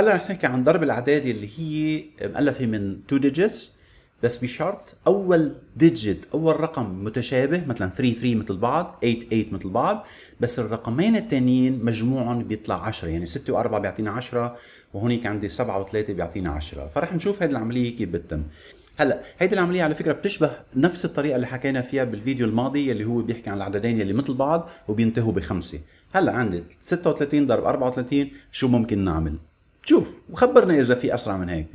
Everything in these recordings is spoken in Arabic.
هلا رح نحكي عن ضرب الاعداد اللي هي مؤلفه من تو ديجيتس بس بشرط اول ديجيت اول رقم متشابه مثلا 3 3 مثل بعض 8 8 مثل بعض بس الرقمين الثانيين مجموعهم بيطلع 10 يعني 6 و4 بيعطينا 10 وهونيك عندي 7 و3 بيعطينا 10 فرح نشوف هذه العمليه كيف بتتم هلا هيدي العمليه على فكره بتشبه نفس الطريقه اللي حكينا فيها بالفيديو الماضي اللي هو بيحكي عن العددين اللي مثل بعض وبينتهوا بخمسه هلا عندي 36 ضرب 34 شو ممكن نعمل شوف وخبرنا اذا في اسرع من هيك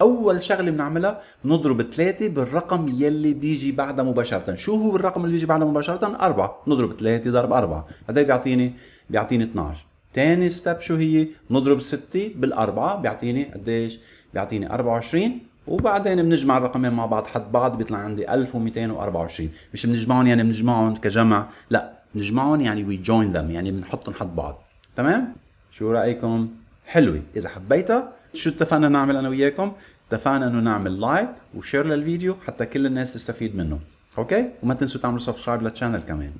اول شغله بنعملها بنضرب ثلاثة بالرقم يلي بيجي بعدها مباشره شو هو الرقم اللي بيجي بعدها مباشره أربعة نضرب ثلاثة ضرب أربعة هذا بيعطيني بيعطيني 12 ثاني ستيب شو هي بنضرب ستة بالأربعة بيعطيني قديش بيعطيني 24 وبعدين بنجمع الرقمين مع بعض حد بعض بيطلع عندي 1224 مش بنجمعهم يعني بنجمعهم كجمع لا بنجمعهم يعني وي جوين ذم يعني بنحطهم حد بعض تمام شو رايكم حلوه اذا حبيتها شو اتفقنا نعمل انا وياكم اتفقنا انه نعمل لايك وشير للفيديو حتى كل الناس تستفيد منه اوكي وما تنسوا تعملوا سبسكرايب للشانل كمان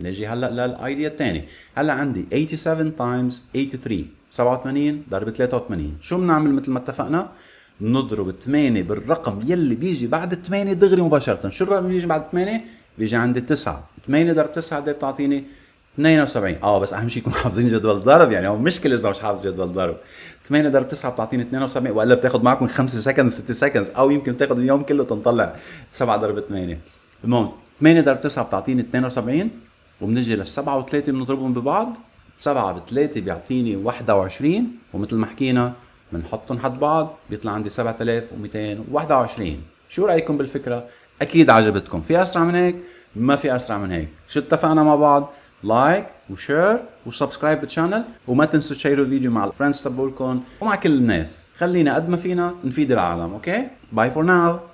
نجي هلا للايديا الثاني هلا عندي 87 تايمز 83 87 ضرب 83 شو بنعمل مثل ما اتفقنا بنضرب 8 بالرقم يلي بيجي بعد 8 دغري مباشره شو الرقم اللي بيجي بعد 8 بيجي عندي 9 8 ضرب 9 قد بتعطيني 72 اه بس اهم شيء يكونوا حافظين جدول الضرب يعني هو مشكله اذا مش حافظ جدول الضرب 8 ضرب 9 بتعطيني 72 والا بتاخذ معكم 5 سكند 6 سكند او يمكن تاخذ اليوم كله تنطلع 7 ضرب 8 المهم 8 ضرب 9 بتعطيني 72 وبنجي لل 7 و3 بنضربهم ببعض 7 ب 3 بيعطيني 21 ومثل ما حكينا بنحطهم حد بعض بيطلع عندي 7221 شو رايكم بالفكره؟ اكيد عجبتكم، في اسرع من هيك؟ ما في اسرع من هيك، شو اتفقنا مع بعض؟ لايك وشير وسبسكرايب بالشانل وما تنسوا تشيروا الفيديو مع الفريندز تبعكم ومع كل الناس خلينا قد ما فينا نفيد العالم اوكي باي فور ناو